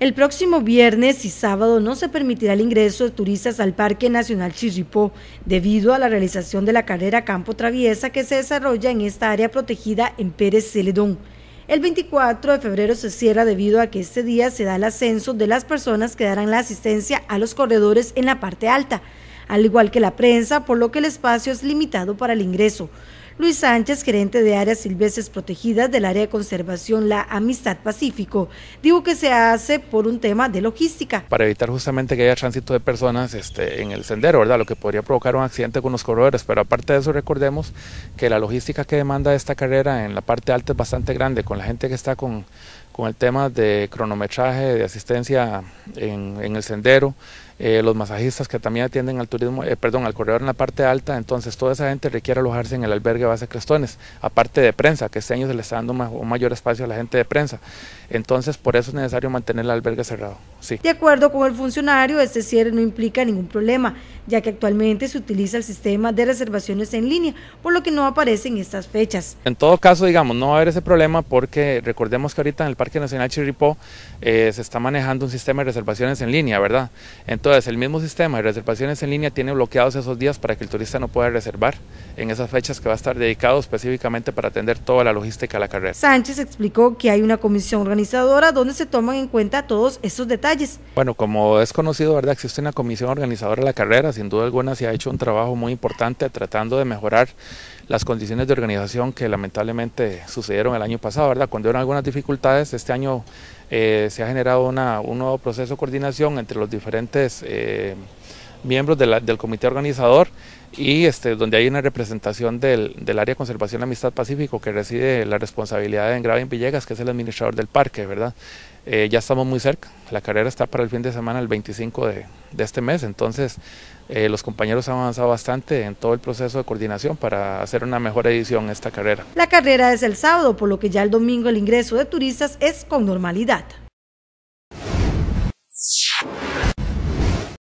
El próximo viernes y sábado no se permitirá el ingreso de turistas al Parque Nacional Chirripó debido a la realización de la carrera Campo Traviesa que se desarrolla en esta área protegida en Pérez Celedón. El 24 de febrero se cierra debido a que este día se da el ascenso de las personas que darán la asistencia a los corredores en la parte alta, al igual que la prensa, por lo que el espacio es limitado para el ingreso. Luis Sánchez, gerente de áreas silvestres protegidas del área de conservación La Amistad Pacífico, dijo que se hace por un tema de logística. Para evitar justamente que haya tránsito de personas este, en el sendero, ¿verdad? Lo que podría provocar un accidente con los corredores. Pero aparte de eso, recordemos que la logística que demanda esta carrera en la parte alta es bastante grande, con la gente que está con con el tema de cronometraje, de asistencia en, el sendero, eh, los masajistas que también atienden al turismo, eh, perdón, al corredor en la parte alta, entonces toda esa gente requiere alojarse en el albergue Base Crestones, aparte de prensa, que este año se le está dando un mayor espacio a la gente de prensa, entonces por eso es necesario mantener el albergue cerrado. De acuerdo con el funcionario, este cierre no implica ningún problema, ya que actualmente se utiliza el sistema de reservaciones en línea, por lo que no aparecen estas fechas. En todo caso, digamos, no va a haber ese problema porque recordemos que ahorita en el Parque Nacional Chirripó eh, se está manejando un sistema de reservaciones en línea, ¿verdad? Entonces, el mismo sistema de reservaciones en línea tiene bloqueados esos días para que el turista no pueda reservar en esas fechas que va a estar dedicado específicamente para atender toda la logística de la carrera. Sánchez explicó que hay una comisión organizadora donde se toman en cuenta todos esos detalles. Bueno, como es conocido, ¿verdad? Existe una comisión organizadora de la carrera, sin duda alguna se ha hecho un trabajo muy importante tratando de mejorar las condiciones de organización que lamentablemente sucedieron el año pasado, ¿verdad? Cuando hubo algunas dificultades, este año eh, se ha generado un nuevo proceso de coordinación entre los diferentes... Eh, miembros del comité organizador y este, donde hay una representación del, área de conservación amistad pacífico que reside la responsabilidad de Graven Villegas, que es el administrador del parque, ¿verdad? Eh, ya estamos muy cerca, la carrera está para el fin de semana, el 25 de, este mes, entonces eh, los compañeros han avanzado bastante en todo el proceso de coordinación para hacer una mejor edición esta carrera. La carrera es el sábado, por lo que ya el domingo el ingreso de turistas es con normalidad.